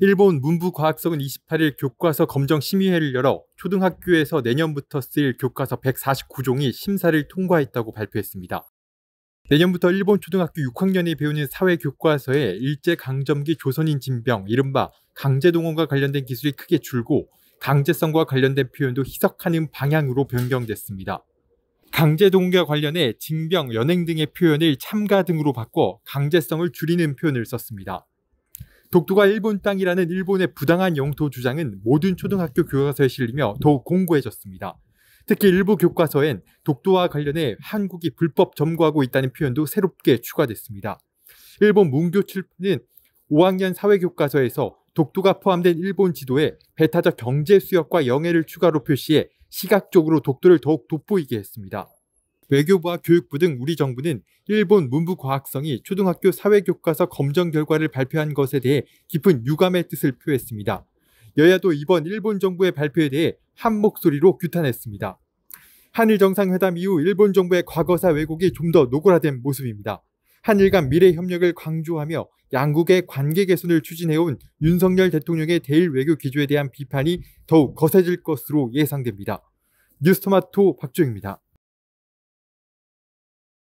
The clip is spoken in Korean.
일본 문부과학성은 28일 교과서 검정 심의회를 열어 초등학교에서 내년부터 쓰일 교과서 149종이 심사를 통과했다고 발표했습니다. 내년부터 일본 초등학교 6학년이 배우는 사회 교과서에 일제 강점기 조선인 진병, 이른바 강제동원과 관련된 기술이 크게 줄고 강제성과 관련된 표현도 희석하는 방향으로 변경됐습니다. 강제동원과 관련해 징병, 연행 등의 표현을 참가 등으로 바꿔 강제성을 줄이는 표현을 썼습니다. 독도가 일본 땅이라는 일본의 부당한 영토 주장은 모든 초등학교 교과서에 실리며 더욱 공고해졌습니다. 특히 일부 교과서엔 독도와 관련해 한국이 불법 점거하고 있다는 표현도 새롭게 추가됐습니다. 일본 문교 출판은 5학년 사회교과서에서 독도가 포함된 일본 지도에 배타적 경제 수역과 영해를 추가로 표시해 시각적으로 독도를 더욱 돋보이게 했습니다. 외교부와 교육부 등 우리 정부는 일본 문부과학성이 초등학교 사회교과서 검정 결과를 발표한 것에 대해 깊은 유감의 뜻을 표했습니다. 여야도 이번 일본 정부의 발표에 대해 한 목소리로 규탄했습니다. 한일 정상회담 이후 일본 정부의 과거사 왜곡이 좀 더 노골화된 모습입니다. 한일 간 미래 협력을 강조하며 양국의 관계 개선을 추진해온 윤석열 대통령의 대일 외교 기조에 대한 비판이 더욱 거세질 것으로 예상됩니다. 뉴스토마토 박주영입니다.